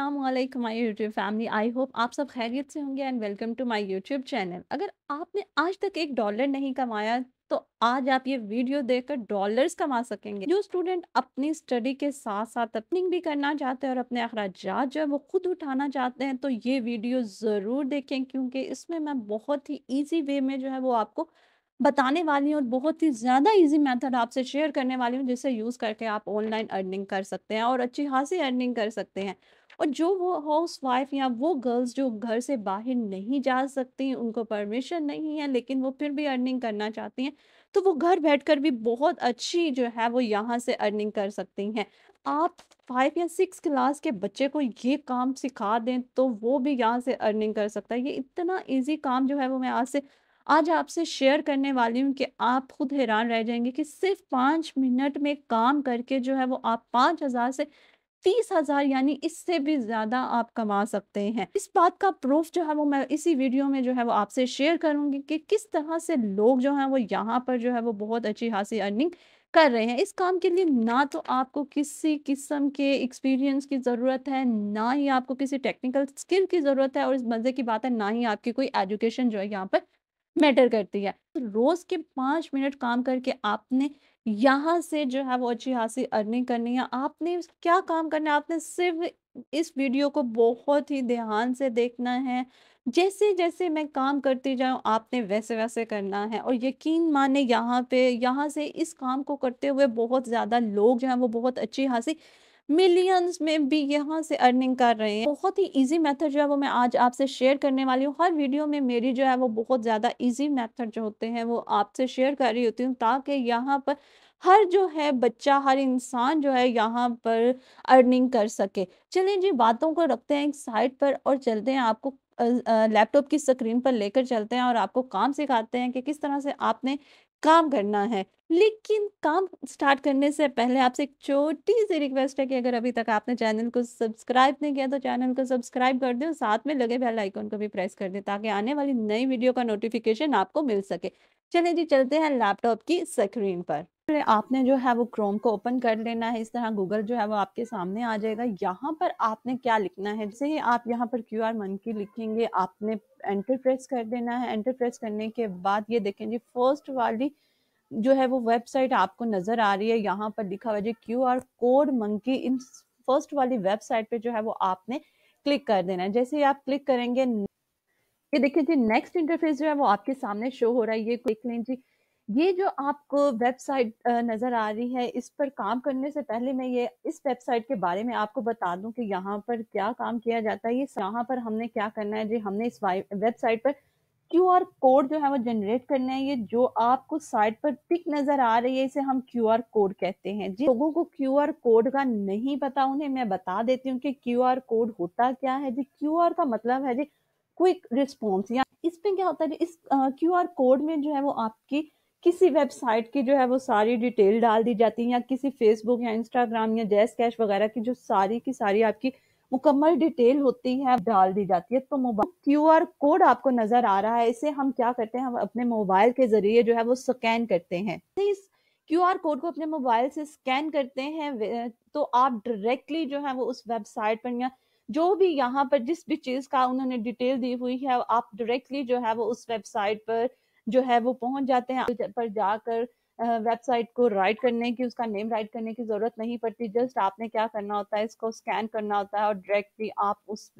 अल्लाम my YouTube family I hope आप सब खैरियत से होंगे and welcome to my YouTube channel अगर आपने आज तक एक डॉलर नहीं कमाया तो आज आप ये वीडियो देखकर डॉलर्स कमा सकेंगे जो स्टूडेंट अपनी स्टडी के साथ साथ अर्निंग भी करना चाहते हैं और अपने अखराज जो है वो खुद उठाना चाहते हैं तो ये वीडियो ज़रूर देखें क्योंकि इसमें मैं बहुत ही ईजी वे में जो है वो आपको बताने वाली हूँ और बहुत ही ज़्यादा इजी मेथड आपसे शेयर करने वाली हूँ जिसे यूज़ करके आप ऑनलाइन अर्निंग कर सकते हैं और अच्छी खासी अर्निंग कर सकते हैं और जो वो हाउस वाइफ या वो गर्ल्स जो घर से बाहर नहीं जा सकती उनको परमिशन नहीं है लेकिन वो फिर भी अर्निंग करना चाहती हैं तो वो घर बैठकर भी बहुत अच्छी जो है वो यहाँ से अर्निंग कर सकती हैं आप फाइव या सिक्स क्लास के बच्चे को ये काम सिखा दें तो वो भी यहाँ से अर्निंग कर सकता है ये इतना इजी काम जो है वो मैं आज से आज आपसे शेयर करने वाली हूँ कि आप खुद हैरान रह जाएंगे कि सिर्फ पाँच मिनट में काम करके जो है वो आप पाँच हज़ार से तीस हजार यानी इससे भी ज्यादा आप कमा सकते हैं इस बात का प्रूफ जो है वो मैं इसी वीडियो में जो है वो आपसे शेयर करूंगी कि किस तरह से लोग जो हैं वो यहाँ पर जो है वो बहुत अच्छी हासी अर्निंग कर रहे हैं इस काम के लिए ना तो आपको किसी किस्म के एक्सपीरियंस की ज़रूरत है ना ही आपको किसी टेक्निकल स्किल की ज़रूरत है और इस मज़े की बात है ना ही आपकी कोई एजुकेशन जो है यहाँ पर मैटर करती है तो रोज़ के पाँच मिनट काम करके आपने यहाँ से जो है वो अच्छी खासी अर्निंग करनी है आपने क्या काम करना है आपने सिर्फ इस वीडियो को बहुत ही ध्यान से देखना है जैसे जैसे मैं काम करती जाऊँ आपने वैसे वैसे करना है और यकीन माने यहाँ पे यहाँ से इस काम को करते हुए बहुत ज़्यादा लोग जो हैं वो बहुत अच्छी खासी मिलियंस में भी यहाँ से अर्निंग कर रहे हैं बहुत ही इजी मेथड जो है वो मैं आज आपसे शेयर करने वाली हूँ हर वीडियो में मेरी जो है वो बहुत ज़्यादा इजी मेथड जो होते हैं वो आपसे शेयर कर रही होती हूँ ताकि यहाँ पर हर जो है बच्चा हर इंसान जो है यहाँ पर अर्निंग कर सके चलिए जी बातों को रखते हैं एक साइड पर और चलते हैं आपको लैपटॉप की स्क्रीन पर लेकर चलते हैं और आपको काम सिखाते हैं कि किस तरह से आपने काम करना है लेकिन काम स्टार्ट करने से पहले आपसे एक छोटी सी रिक्वेस्ट है कि अगर अभी तक आपने चैनल को सब्सक्राइब नहीं किया तो चैनल को सब्सक्राइब कर दें और साथ में लगे बेल आइकन को भी प्रेस कर दें ताकि आने वाली नई वीडियो का नोटिफिकेशन आपको मिल सके चले जी चलते हैं लैपटॉप की स्क्रीन पर आपने जो है वो क्रोम को ओपन कर लेना है इस तरह गूगल जो है वो आपके सामने आ जाएगा यहाँ पर आपने क्या लिखना है जैसे ही आप यहाँ पर क्यू आर मंकी लिखेंगे आपने एंटर प्रेस कर देना है एंटर प्रेस करने के बाद ये देखें जी फर्स्ट वाली जो है वो वेबसाइट आपको नजर आ रही है यहाँ पर लिखा हुआ जी क्यू आर कोड मंकी इन फर्स्ट वाली वेबसाइट पे जो है वो आपने क्लिक कर देना है जैसे ही आप क्लिक करेंगे ये देखिए जी नेक्स्ट इंटरफेस जो है वो आपके सामने शो हो रहा है ये देख लें जी ये जो आपको वेबसाइट नज़र आ रही है इस पर काम करने से पहले मैं ये इस वेबसाइट के बारे में आपको बता दूं कि यहाँ पर क्या काम किया जाता है ये यहाँ पर हमने क्या करना है जी हमने इस वेबसाइट पर क्यू कोड जो है वो जनरेट करना है ये जो आपको साइट पर पिक नज़र आ रही है इसे हम क्यू कोड कहते हैं जी लोगों को क्यू कोड का नहीं पता उन्हें मैं बता देती हूँ कि क्यू कोड होता क्या है जी क्यू का मतलब है जी क्विक रिस्पॉन्स या इसमें क्या होता है इस क्यू आर कोड में जो है वो आपकी किसी वेबसाइट की जो है वो सारी डिटेल डाल दी जाती है या किसी फेसबुक या इंस्टाग्राम या जैस कैश वगैरह की जो सारी की सारी आपकी मुकम्मल डिटेल होती है डाल दी जाती है तो मोबाइल क्यू आर कोड आपको नजर आ रहा है इसे हम क्या करते हैं हम अपने मोबाइल के जरिए जो है वो स्कैन करते हैं तो इस क्यू आर कोड को अपने मोबाइल से स्कैन करते हैं तो आप डायरेक्टली जो है वो उस वेबसाइट पर या जो भी यहाँ पर जिस भी चीज का उन्होंने डिटेल दी हुई है आप डायरेक्टली जो है वो उस वेबसाइट पर जो है वो पहुंच जाते हैं पर जाकर वेबसाइट को राइट करने की उसका नेम राइट करने की जरूरत नहीं पड़ती जस्ट आपने क्या करना होता है इसको स्कैन करना होता है और डायरेक्टली आप उस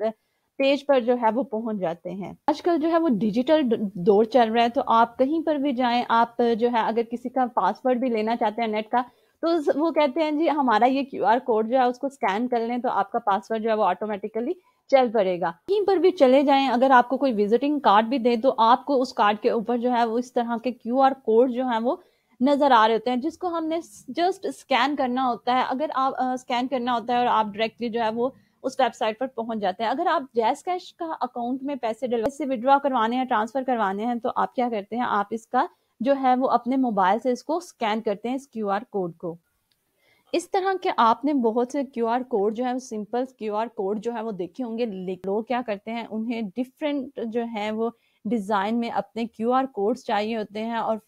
पेज पर जो है वो पहुंच जाते हैं आजकल जो है वो डिजिटल दौर चल रहा है तो आप कहीं पर भी जाएं आप जो है अगर किसी का पासवर्ड भी लेना चाहते हैं नेट का तो वो कहते हैं जी हमारा ये क्यू आर कोड जो है उसको स्कैन कर लें तो आपका पासवर्ड जो है वो ऑटोमेटिकली चल पड़ेगा कहीं पर भी चले जाएं अगर आपको कोई विजिटिंग कार्ड भी दे तो आपको उस कार्ड के ऊपर जो है वो इस तरह के क्यू आर कोड जो है वो नजर आ रहे होते हैं जिसको हमने जस्ट स्कैन करना होता है अगर आप स्कैन करना होता है और आप डायरेक्टली जो है वो उस वेबसाइट पर पहुंच जाते हैं अगर आप जैस कैश का अकाउंट में पैसे डल से विड्रॉ करवाने हैं ट्रांसफर करवाने हैं तो आप क्या करते हैं आप इसका जो है वो अपने मोबाइल से इसको स्कैन करते हैं इस क्यू कोड को इस तरह के आपने बहुत से क्यू आर कोड जो है सिंपल क्यू आर कोड जो है वो देखे होंगे लोग क्या करते हैं उन्हें डिफरेंट जो है वो डिज़ाइन में अपने क्यू आर कोड चाहिए होते हैं और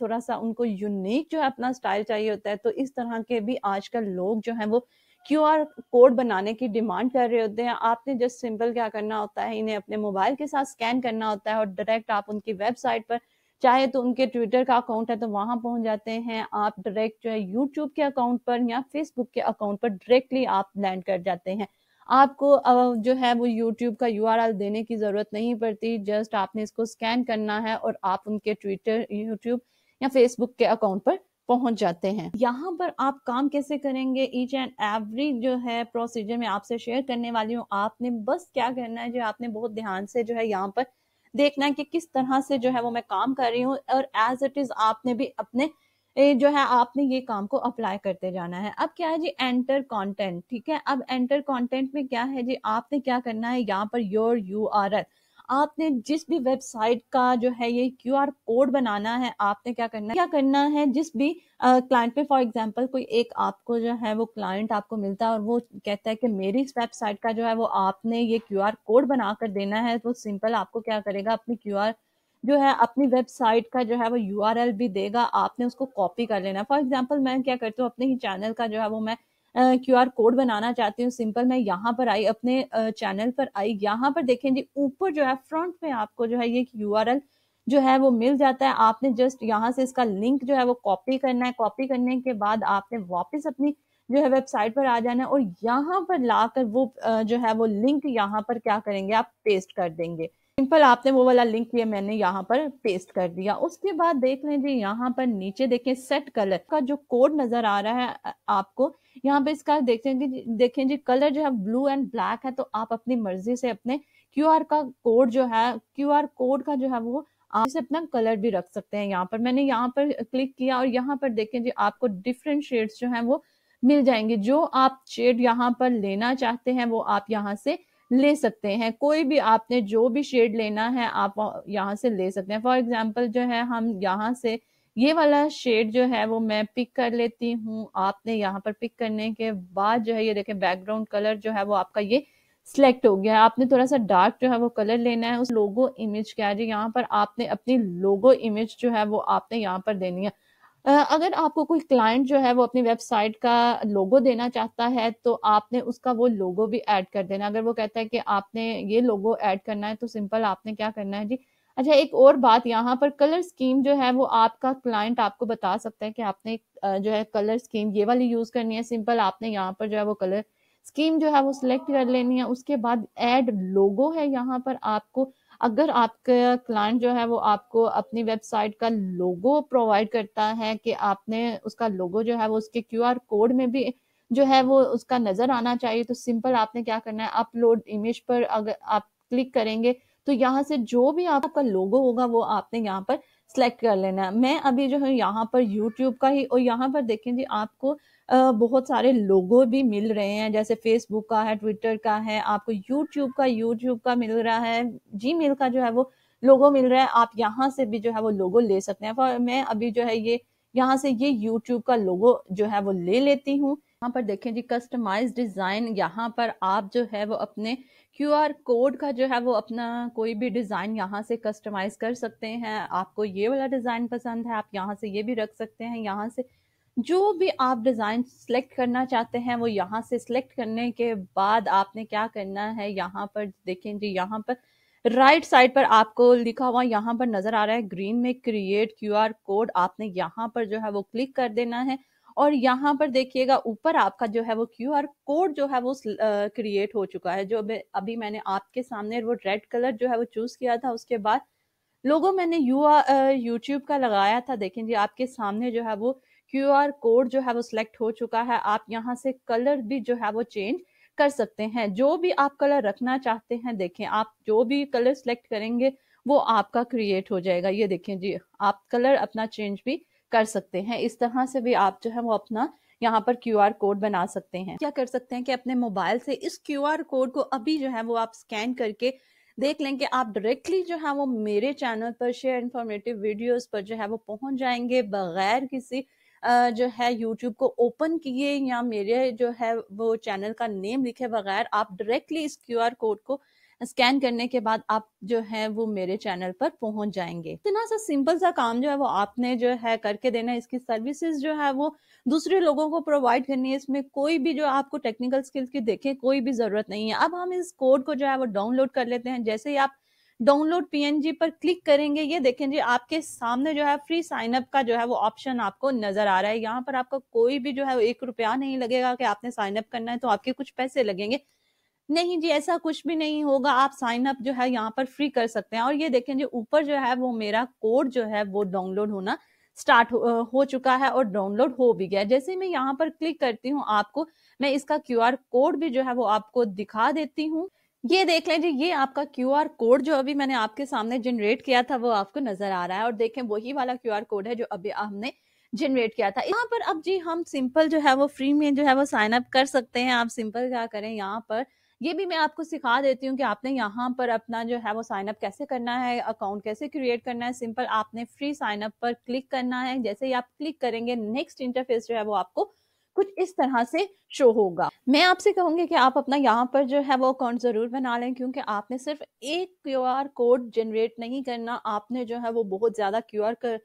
थोड़ा सा उनको यूनिक जो है अपना स्टाइल चाहिए होता है तो इस तरह के भी आजकल लोग जो है वो क्यू आर कोड बनाने की डिमांड कर रहे होते हैं आपने जस्ट सिंपल क्या करना होता है इन्हें अपने मोबाइल के साथ स्कैन करना होता है और डायरेक्ट आप उनकी वेबसाइट पर चाहे तो उनके ट्विटर का अकाउंट है तो वहां पहुंच जाते हैं आप डायरेक्ट जो है यूट्यूब के अकाउंट पर या फेसबुक के अकाउंट पर डायरेक्टली आप लैंड कर जाते हैं आपको जो है वो यूट्यूब का यू देने की ज़रूरत नहीं पड़ती जस्ट आपने इसको स्कैन करना है और आप उनके ट्विटर यूट्यूब या फेसबुक के अकाउंट पर पहुंच जाते हैं यहाँ पर आप काम कैसे करेंगे ईच एंड एवरी जो है प्रोसीजर में आपसे शेयर करने वाली हूँ आपने बस क्या करना है जो आपने बहुत ध्यान से जो है यहाँ पर देखना है कि किस तरह से जो है वो मैं काम कर रही हूँ और एज इट इज आपने भी अपने जो है आपने ये काम को अप्लाई करते जाना है अब क्या है जी एंटर कंटेंट ठीक है अब एंटर कंटेंट में क्या है जी आपने क्या करना है यहाँ per your you R L आपने जिस भी वेबसाइट का जो है ये क्यू आर कोड बनाना है आपने क्या करना है क्या करना है जिस भी क्लाइंट पे फॉर एग्जाम्पल कोई एक आपको जो है वो क्लाइंट आपको मिलता है और वो कहता है कि मेरी इस वेबसाइट का जो है वो आपने ये क्यू आर कोड बना कर देना है वो तो सिंपल आपको क्या करेगा अपनी क्यू आर जो है अपनी वेबसाइट का जो है वो यू आर एल भी देगा आपने उसको कॉपी कर लेना फॉर एग्जाम्पल मैं क्या करती हूँ अपने ही चैनल का जो है वो मैं क्यू आर कोड बनाना चाहती हूँ सिंपल मैं यहाँ पर आई अपने चैनल पर आई यहाँ पर देखें जी ऊपर जो है फ्रंट में आपको जो है ये यू आर एल जो है वो मिल जाता है आपने जस्ट यहाँ से इसका लिंक जो है वो कॉपी करना है कॉपी करने के बाद आपने वापस अपनी जो है वेबसाइट पर आ जाना है और यहाँ पर लाकर वो जो है वो लिंक यहाँ पर क्या करेंगे आप पेस्ट कर देंगे सिंपल आपने वो वाला लिंक ये मैंने यहाँ पर पेस्ट कर दिया उसके बाद देख लें जी यहाँ पर नीचे देखें सेट कलर का जो कोड नजर आ रहा है आपको यहाँ पे इसका देखें कि देखें जी कलर जो है ब्लू एंड ब्लैक है तो आप अपनी मर्जी से अपने क्यू का कोड जो है क्यू कोड का जो है वो आप इसे अपना कलर भी रख सकते हैं यहाँ पर मैंने यहाँ पर क्लिक किया और यहाँ पर देखें जी आपको डिफरेंट शेड्स जो हैं वो मिल जाएंगे जो आप शेड यहाँ पर लेना चाहते हैं वो आप यहाँ से ले सकते हैं कोई भी आपने जो भी शेड लेना है आप यहाँ से ले सकते हैं फॉर एग्जाम्पल जो है हम यहाँ से ये वाला शेड जो है वो मैं पिक कर लेती हूँ आपने यहाँ पर पिक करने के बाद जो है ये देखें बैकग्राउंड कलर जो है वो आपका ये सिलेक्ट हो गया है आपने थोड़ा सा डार्क जो है वो कलर लेना है उस लोगो इमेज क्या है यहाँ पर आपने अपनी लोगो इमेज जो है वो आपने यहाँ पर देनी है अगर आपको कोई क्लाइंट जो है वो अपनी वेबसाइट का लोगो देना चाहता है तो आपने उसका वो लोगो भी ऐड कर देना अगर वो कहता है कि आपने ये लोगो ऐड करना है तो सिंपल आपने क्या करना है जी अच्छा एक और बात यहाँ पर कलर स्कीम जो है वो आपका क्लाइंट आपको बता सकता है कि आपने जो है कलर स्कीम ये वाली यूज करनी है सिंपल आपने यहाँ पर जो है वो कलर स्कीम जो है वो सिलेक्ट कर लेनी है उसके बाद एड लोगो है यहाँ पर आपको अगर आपका क्लाइंट जो है वो आपको अपनी वेबसाइट का लोगो प्रोवाइड करता है कि आपने उसका लोगो जो है वो उसके क्यू कोड में भी जो है वो उसका नजर आना चाहिए तो सिंपल आपने क्या करना है अपलोड इमेज पर अगर आप क्लिक करेंगे तो यहाँ से जो भी आपका लोगो होगा वो आपने यहाँ पर सेलेक्ट कर लेना है मैं अभी जो है यहाँ पर यूट्यूब का ही और यहाँ पर देखें जी आपको बहुत सारे लोगो भी मिल रहे हैं जैसे फेसबुक का है ट्विटर का है आपको यूट्यूब का यूट्यूब का मिल रहा है जी का जो है वो लोगो मिल रहा है आप यहाँ से भी जो है वो लोगो ले सकते हैं मैं अभी जो है ये यहाँ से ये YouTube का लोगो जो है वो ले लेती हूँ यहाँ पर देखें जी कस्टमाइज डिज़ाइन यहाँ पर आप जो है वो अपने क्यू आर कोड का जो है वो अपना कोई भी डिज़ाइन यहाँ से कस्टमाइज कर सकते हैं आपको ये वाला डिज़ाइन पसंद है आप यहाँ से ये भी रख सकते हैं यहाँ से जो भी आप डिज़ाइन सिलेक्ट करना चाहते हैं वो यहाँ से सिलेक्ट करने के बाद आपने क्या करना है यहाँ पर देखें जी यहाँ पर राइट right साइड पर आपको लिखा हुआ यहाँ पर नज़र आ रहा है ग्रीन में क्रिएट क्यूआर कोड आपने यहाँ पर जो है वो क्लिक कर देना है और यहाँ पर देखिएगा ऊपर आपका जो है वो क्यू आर कोड जो है वो क्रिएट हो चुका है जो अभी मैंने आपके सामने वो रेड कलर जो है वो चूज किया था उसके बाद लोगों मैंने यू यूट्यूब का लगाया था देखें जी आपके सामने जो है वो क्यू आर कोड जो है वो सिलेक्ट हो चुका है आप यहाँ से कलर भी जो है वो चेंज कर सकते हैं जो भी आप कलर रखना चाहते हैं देखें आप जो भी कलर सिलेक्ट करेंगे वो आपका क्रिएट हो जाएगा ये देखें जी आप कलर अपना चेंज भी कर सकते हैं इस तरह से भी आप जो है वो अपना यहाँ पर क्यू आर कोड बना सकते हैं क्या कर सकते हैं कि अपने मोबाइल से इस क्यू आर कोड को अभी जो है वो आप स्कैन करके देख लें कि आप डायरेक्टली जो है वो मेरे चैनल पर शेयर इन्फॉर्मेटिव वीडियोस पर जो है वो पहुंच जाएंगे बगैर किसी जो है यूट्यूब को ओपन किए या मेरे जो है वो चैनल का नेम लिखे बगैर आप डायरेक्टली इस क्यू कोड को स्कैन करने के बाद आप जो है वो मेरे चैनल पर पहुंच जाएंगे इतना सा सिंपल सा काम जो है वो आपने जो है करके देना है इसकी सर्विसेज जो है वो दूसरे लोगों को प्रोवाइड करनी है इसमें कोई भी जो आपको टेक्निकल स्किल्स की देखें कोई भी जरूरत नहीं है अब हम इस कोड को जो है वो डाउनलोड कर लेते हैं जैसे ही आप डाउनलोड पीएनजी पर क्लिक करेंगे ये देखें जी आपके सामने जो है फ्री साइन अप का जो है वो ऑप्शन आपको नजर आ रहा है यहाँ पर आपका कोई भी जो है एक रुपया नहीं लगेगा कि आपने साइन अप करना है तो आपके कुछ पैसे लगेंगे नहीं जी ऐसा कुछ भी नहीं होगा आप साइन अप जो है यहाँ पर फ्री कर सकते हैं और ये देखें जी ऊपर जो है वो मेरा कोड जो है वो डाउनलोड होना स्टार्ट हो, हो चुका है और डाउनलोड हो भी गया जैसे मैं यहाँ पर क्लिक करती हूँ आपको मैं इसका क्यूआर कोड भी जो है वो आपको दिखा देती हूँ ये देख लें जी ये आपका क्यू आर कोड जो अभी मैंने आपके सामने जनरेट किया था वो आपको नजर आ रहा है और देखें वही वाला क्यू आर कोड है जो अभी हमने जनरेट किया था यहाँ पर अब जी हम सिंपल जो है वो फ्री में जो है वो साइन अप कर सकते हैं आप सिंपल क्या करें यहाँ पर ये भी मैं आपको सिखा देती हूँ कि आपने यहाँ पर अपना जो है वो साइन अप कैसे करना है अकाउंट कैसे क्रिएट करना है सिंपल आपने फ्री साइन अप पर क्लिक करना है जैसे ही आप क्लिक करेंगे नेक्स्ट इंटरफेस जो है वो आपको कुछ इस तरह से शो होगा मैं आपसे कहूंगी कि आप अपना यहाँ पर जो है वो अकाउंट ज़रूर बना लें क्योंकि आपने सिर्फ एक क्यू आर कोड जनरेट नहीं करना आपने जो है वो बहुत ज़्यादा क्यू कर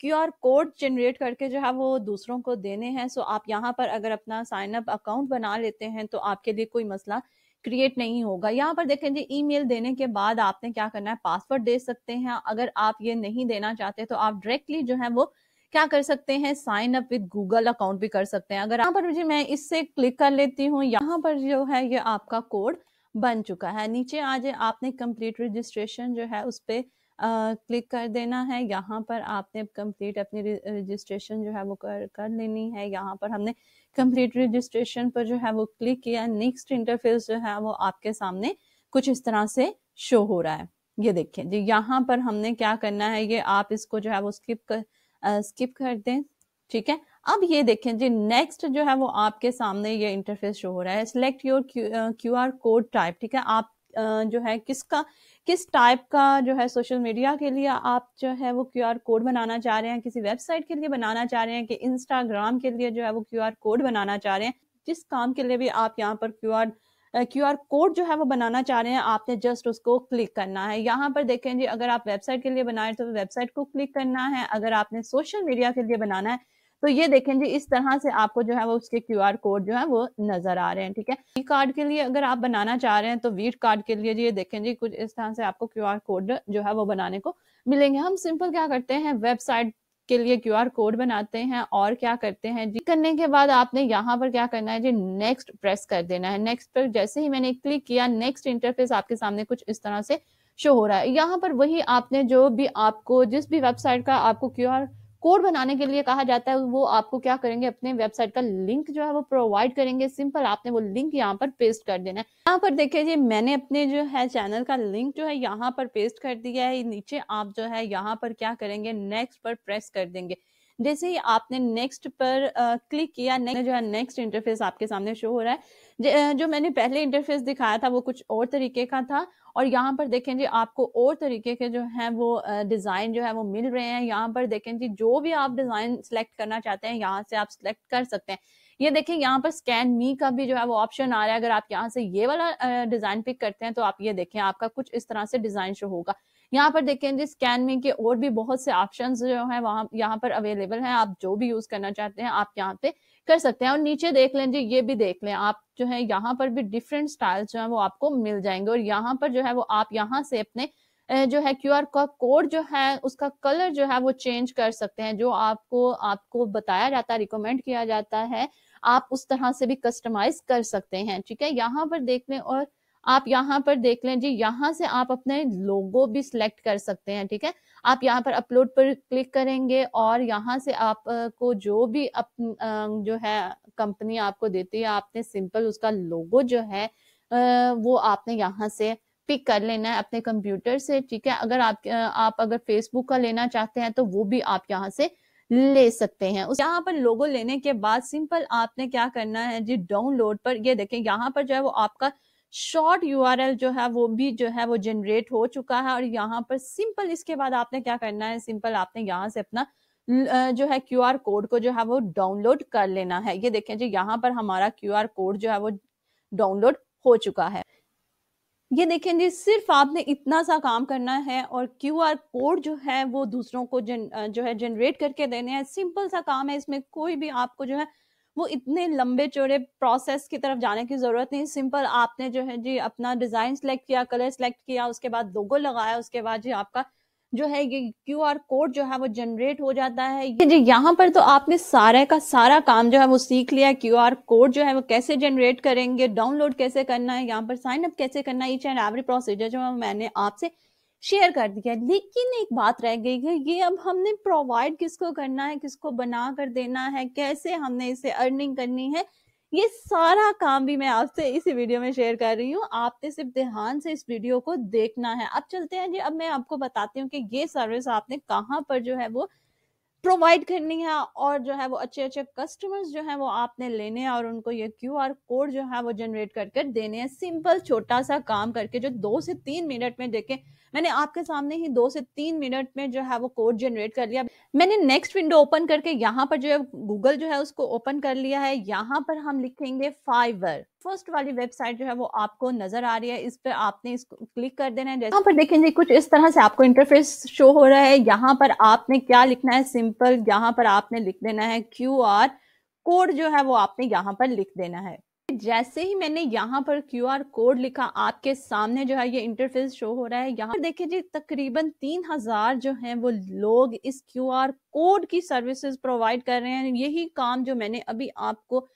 क्यू आर कोड जनरेट करके जो है वो दूसरों को देने हैं सो आप यहाँ पर अगर अपना साइन अप अकाउंट बना लेते हैं तो आपके लिए कोई मसला क्रिएट नहीं होगा यहाँ पर देखें जी ईमेल देने के बाद आपने क्या करना है पासवर्ड दे सकते हैं अगर आप ये नहीं देना चाहते तो आप डायरेक्टली जो है वो क्या कर सकते हैं sign up with Google account भी कर सकते हैं अगर यहाँ पर जी मैं इससे क्लिक कर लेती हूँ यहाँ पर जो है ये आपका कोड बन चुका है नीचे आज आपने कंप्लीट रजिस्ट्रेशन जो है उस पर क्लिक कर देना है यहाँ पर आपने कंप्लीट अपनी रजिस्ट्रेशन जो है वो कर कर लेनी है यहाँ पर हमने कंप्लीट रजिस्ट्रेशन पर जो है वो क्लिक किया नेक्स्ट इंटरफेस जो है वो आपके सामने कुछ इस तरह से शो हो रहा है ये देखिए जी यहाँ पर हमने क्या करना है ये आप इसको जो है वो स्किप कर स्किप कर दें ठीक है अब ये देखें जी नेक्स्ट जो है वो आपके सामने ये इंटरफेस शो हो रहा है select your Q R code type ठीक है आप जो है किसका किस टाइप का जो है सोशल मीडिया के लिए आप जो है वो क्यू आर कोड बनाना चाह रहे हैं किसी वेबसाइट के लिए बनाना चाह रहे हैं कि इंस्टाग्राम के लिए जो है वो क्यू आर कोड बनाना चाह रहे हैं जिस काम के लिए भी आप यहाँ पर Q R Q R code जो है वो बनाना चाह रहे हैं आपने जस्ट उसको क्लिक करना है यहाँ पर देखें जी अगर आप वेबसाइट के लिए बनाए तो वेबसाइट को क्लिक करना है अगर आपने सोशल मीडिया के लिए बनाना है तो ये देखें जी इस तरह से आपको जो है वो उसके क्यू आर कोड जो है वो नजर आ रहे हैं ठीक है वी कार्ड के लिए अगर आप बनाना चाह रहे हैं तो वीट कार्ड के लिए ये देखें जी कुछ इस तरह से आपको क्यू आर कोड जो है वो बनाने को मिलेंगे हम सिंपल क्या करते हैं वेबसाइट के लिए क्यू आर कोड बनाते हैं और क्या करते हैं जी करने के बाद आपने यहाँ पर क्या करना है जी नेक्स्ट प्रेस कर देना है नेक्स्ट पर जैसे ही मैंने क्लिक किया नेक्स्ट इंटरफेस आपके सामने कुछ इस तरह से शो हो रहा है यहाँ पर वही आपने जो भी आपको जिस भी वेबसाइट का आपको क्यू आर कोड बनाने के लिए कहा जाता है वो आपको क्या करेंगे अपने वेबसाइट का लिंक जो है वो प्रोवाइड करेंगे सिंपल आपने वो लिंक यहाँ पर पेस्ट कर देना है यहाँ पर देखिए जी मैंने अपने जो है चैनल का लिंक जो है यहाँ पर पेस्ट कर दिया है नीचे आप जो है यहाँ पर क्या करेंगे नेक्स्ट पर प्रेस कर देंगे जैसे ही आपने नेक्स्ट पर क्लिक किया नेक्स्ट जो है नेक्स्ट इंटरफेस आपके सामने शो हो रहा है जो मैंने पहले इंटरफेस दिखाया था वो कुछ और तरीके का था और यहाँ पर देखें जी आपको और तरीके के जो हैं वो डिज़ाइन जो है वो मिल रहे हैं यहाँ पर देखें जी जो भी आप डिज़ाइन सेलेक्ट करना चाहते हैं यहाँ से आप सेलेक्ट कर सकते हैं ये देखें यहाँ पर स्कैन मी का भी जो है वो ऑप्शन आ रहा है अगर आप यहाँ से ये वाला डिजाइन पिक करते हैं तो आप ये देखें आपका कुछ इस तरह से डिजाइन शो होगा यहाँ पर देखें जी स्कैन मी के और भी बहुत से ऑप्शन जो है वहां यहाँ पर अवेलेबल है आप जो भी यूज करना चाहते हैं आप यहाँ पे कर सकते हैं और नीचे देख लें जी ये भी देख लें आप जो है यहाँ पर भी डिफरेंट स्टाइल जो है वो आपको मिल जाएंगे और यहाँ पर जो है वो आप यहाँ से अपने जो है क्यू आर का कोड जो है उसका कलर जो है वो चेंज कर सकते हैं जो आपको आपको बताया जाता है रिकमेंड किया जाता है आप उस तरह से भी कस्टमाइज कर सकते हैं ठीक है यहाँ पर देख लें और आप यहाँ पर देख लें जी यहाँ से आप अपने लोगो भी सिलेक्ट कर सकते हैं ठीक है आप यहाँ पर अपलोड पर क्लिक करेंगे और यहाँ से आपको जो भी अप, जो है कंपनी आपको देती है आपने सिंपल उसका लोगो जो है वो आपने यहाँ से पिक कर लेना है अपने कंप्यूटर से ठीक है अगर आप आप अगर फेसबुक का लेना चाहते हैं तो वो भी आप यहाँ से ले सकते हैं उस यहाँ पर लोगो लेने के बाद सिंपल आपने क्या करना है जी डाउनलोड पर ये देखें यहाँ पर जो है वो आपका शॉर्ट यूआरएल जो है वो भी जो है वो जनरेट हो चुका है और यहाँ पर सिंपल इसके बाद आपने क्या करना है सिंपल आपने यहाँ से अपना जो है क्यू आर कोड को जो है वो डाउनलोड कर लेना है ये देखें जी यहाँ पर हमारा क्यू आर कोड जो है वो डाउनलोड हो चुका है ये देखें जी सिर्फ आपने इतना सा काम करना है और क्यू आर कोड जो है वो दूसरों को जन, जो है जनरेट करके देने हैं सिंपल सा काम है इसमें कोई भी आपको जो है वो इतने लंबे चौड़े प्रोसेस की तरफ जाने की ज़रूरत नहीं सिंपल आपने जो है जी अपना डिज़ाइन सेलेक्ट किया कलर सेलेक्ट किया उसके बाद लोगो लगाया उसके बाद जी आपका जो है ये क्यू आर कोड जो है वो जनरेट हो जाता है जी यहाँ पर तो आपने सारे का सारा काम जो है वो सीख लिया क्यू आर कोड जो है वो कैसे जनरेट करेंगे डाउनलोड कैसे करना है यहाँ पर साइन अप कैसे करना है ईच एंड एवरी प्रोसीजर जो है मैंने आपसे शेयर कर दिया लेकिन एक बात रह गई है ये अब हमने प्रोवाइड किसको करना है किसको बना कर देना है कैसे हमने इसे अर्निंग करनी है ये सारा काम भी मैं आपसे इसी वीडियो में शेयर कर रही हूँ आपने सिर्फ ध्यान से इस वीडियो को देखना है अब चलते हैं जी अब मैं आपको बताती हूँ कि ये सर्विस आपने कहाँ पर जो है वो प्रोवाइड करनी है और जो है वो अच्छे अच्छे कस्टमर्स जो है वो आपने लेने हैं और उनको ये क्यू आर कोड जो है वो जनरेट कर कर देने हैं सिंपल छोटा सा काम करके जो दो से तीन मिनट में देखें मैंने आपके सामने ही दो से तीन मिनट में जो है वो कोड जनरेट कर लिया मैंने नेक्स्ट विंडो ओपन करके यहाँ पर जो है गूगल जो है उसको ओपन कर लिया है यहाँ पर हम लिखेंगे फाइवर फर्स्ट वाली वेबसाइट जो है वो आपको नजर आ रही है इस पर आपने इसको क्लिक कर देना है यहाँ पर देखेंगे कुछ इस तरह से आपको इंटरफेस शो हो रहा है यहाँ पर आपने क्या लिखना है सिंपल यहाँ पर आपने लिख देना है क्यू आर कोड जो है वो आपने यहाँ पर लिख देना है जैसे ही मैंने यहाँ पर क्यू आर कोड लिखा आपके सामने जो है ये इंटरफेस शो हो रहा है यहाँ देखिए जी तकरीबन तीन हजार जो है वो लोग इस क्यू आर कोड की सर्विसेज प्रोवाइड कर रहे हैं यही काम जो मैंने अभी आपको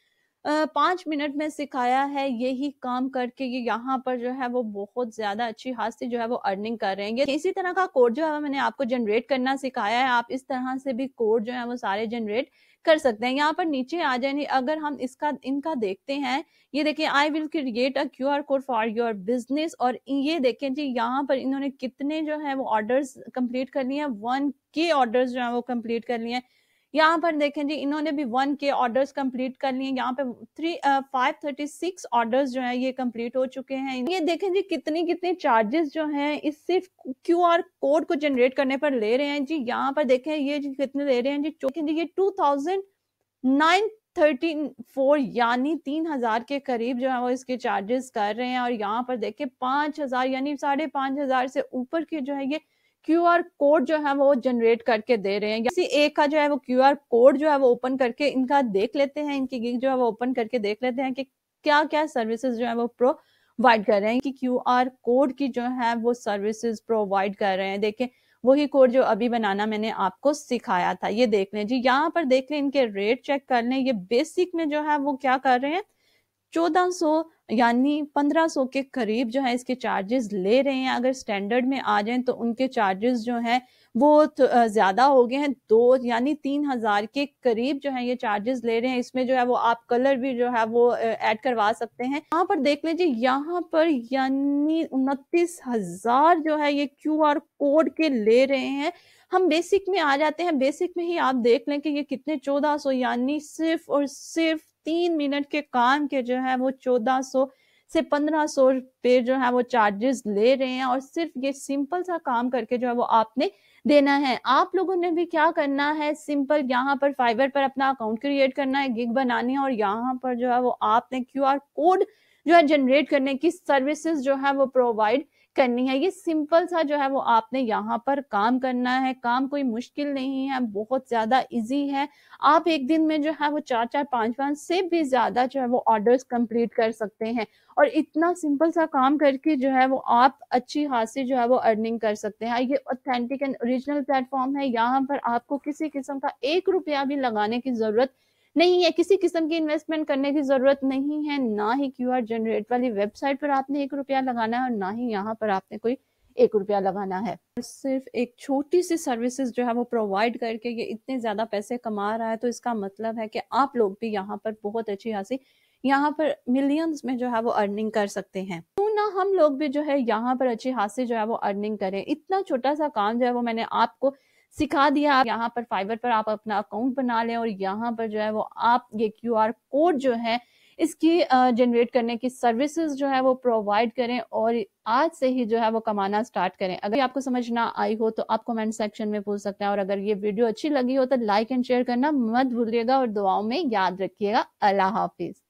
पांच मिनट में सिखाया है यही काम करके ये यहाँ पर जो है वो बहुत ज्यादा अच्छी से जो है वो अर्निंग कर रहे हैं इसी तरह का कोड जो है मैंने आपको जनरेट करना सिखाया है आप इस तरह से भी कोड जो है वो सारे जनरेट कर सकते हैं यहाँ पर नीचे आ जाए अगर हम इसका इनका देखते हैं ये देखिए I will create a Q R code for your business और ये देखें जी यहाँ पर इन्होंने कितने जो है वो ऑर्डर्स कंप्लीट कर लिए हैं वन के ऑर्डर्स जो है वो कंप्लीट कर लिए हैं यहाँ पर देखें जी इन्होंने भी वन के ऑर्डर्स कंप्लीट कर लिए यहाँ पे three five thirty six order जो है ये कंप्लीट हो चुके हैं ये देखें जी कितनी कितनी चार्जेस जो है इस सिर्फ क्यू आर कोड को जनरेट करने पर ले रहे हैं जी यहाँ पर देखें ये कितने ले रहे हैं जी चौके जी ये two thousand nine thirty four यानी तीन हजार के करीब जो है वो इसके चार्जेस कर रहे हैं और यहाँ पर देखें पांच हजार यानी साढ़े पांच हजार से ऊपर के जो है ये क्यू आर कोड जो है वो जनरेट करके दे रहे हैं किसी एक का जो है वो क्यू आर कोड जो है वो ओपन करके इनका देख लेते हैं इनकी गिग जो है वो ओपन करके देख लेते हैं कि क्या क्या सर्विसेज जो है वो प्रोवाइड कर रहे हैं कि क्यू आर कोड की जो है वो सर्विसेज प्रोवाइड कर रहे हैं देखें वही कोड जो अभी बनाना मैंने आपको सिखाया था ये देख लें जी यहाँ पर देख लें इनके रेट चेक कर लें ये बेसिक में जो है वो क्या कर रहे हैं चौदह सौ यानी 1500 के करीब जो है इसके चार्जेस ले रहे हैं अगर स्टैंडर्ड में आ जाएं तो उनके चार्जेस जो हैं वो तो, ज़्यादा हो गए हैं दो यानी तीन हज़ार के करीब जो है ये चार्जेस ले रहे हैं इसमें जो है वो आप कलर भी जो है वो ऐड करवा सकते हैं यहाँ पर देख लीजिए यहाँ पर यानी उनतीस हज़ार जो है ये क्यू आर कोड के ले रहे हैं हम बेसिक में आ जाते हैं बेसिक में ही आप देख लें कि ये कितने चौदह सौ यानी सिर्फ और सिर्फ तीन मिनट के काम के जो है वो चौदह सौ से पंद्रह सौ पे जो है वो चार्जेस ले रहे हैं और सिर्फ ये सिंपल सा काम करके जो है वो आपने देना है आप लोगों ने भी क्या करना है सिंपल यहाँ पर फाइबर पर अपना अकाउंट क्रिएट करना है गिग बनानी है और यहाँ पर जो है वो आपने क्यू कोड जो है जनरेट करने की सर्विसेज जो है वो प्रोवाइड करनी है ये सिंपल सा जो है वो आपने यहाँ पर काम करना है काम कोई मुश्किल नहीं है बहुत ज्यादा इजी है आप एक दिन में जो है वो चार चार पांच पाँच से भी ज्यादा जो है वो ऑर्डर्स कंप्लीट कर सकते हैं और इतना सिंपल सा काम करके जो है वो आप अच्छी खासी जो है वो अर्निंग कर सकते हैं ये ऑथेंटिक एंड ओरिजिनल प्लेटफॉर्म है यहाँ पर आपको किसी किस्म का एक रुपया भी लगाने की जरूरत नहीं है किसी किस्म की इन्वेस्टमेंट करने की जरूरत नहीं है ना ही क्यू आर जनरेट वाली वेबसाइट पर आपने एक रुपया लगाना है और ना ही यहाँ पर आपने कोई एक रुपया लगाना है सिर्फ एक छोटी सी सर्विसेज जो है वो प्रोवाइड करके ये इतने ज्यादा पैसे कमा रहा है तो इसका मतलब है कि आप लोग भी यहाँ पर बहुत अच्छी खासी यहाँ पर मिलियंस में जो है वो अर्निंग कर सकते हैं क्यों ना हम लोग भी जो है यहाँ पर अच्छी खासी जो है वो अर्निंग करें इतना छोटा सा काम जो है वो मैंने आपको सिखा दिया आप यहाँ पर फाइबर पर आप अपना अकाउंट बना लें और यहाँ पर जो है वो आप ये क्यू कोड जो है इसकी जनरेट करने की सर्विसेज जो है वो प्रोवाइड करें और आज से ही जो है वो कमाना स्टार्ट करें अगर आपको समझ ना आई हो तो आप कमेंट सेक्शन में पूछ सकते हैं और अगर ये वीडियो अच्छी लगी हो तो लाइक एंड शेयर करना मत भूलिएगा और दुआओं में याद रखिएगा अल्लाह हाफिज़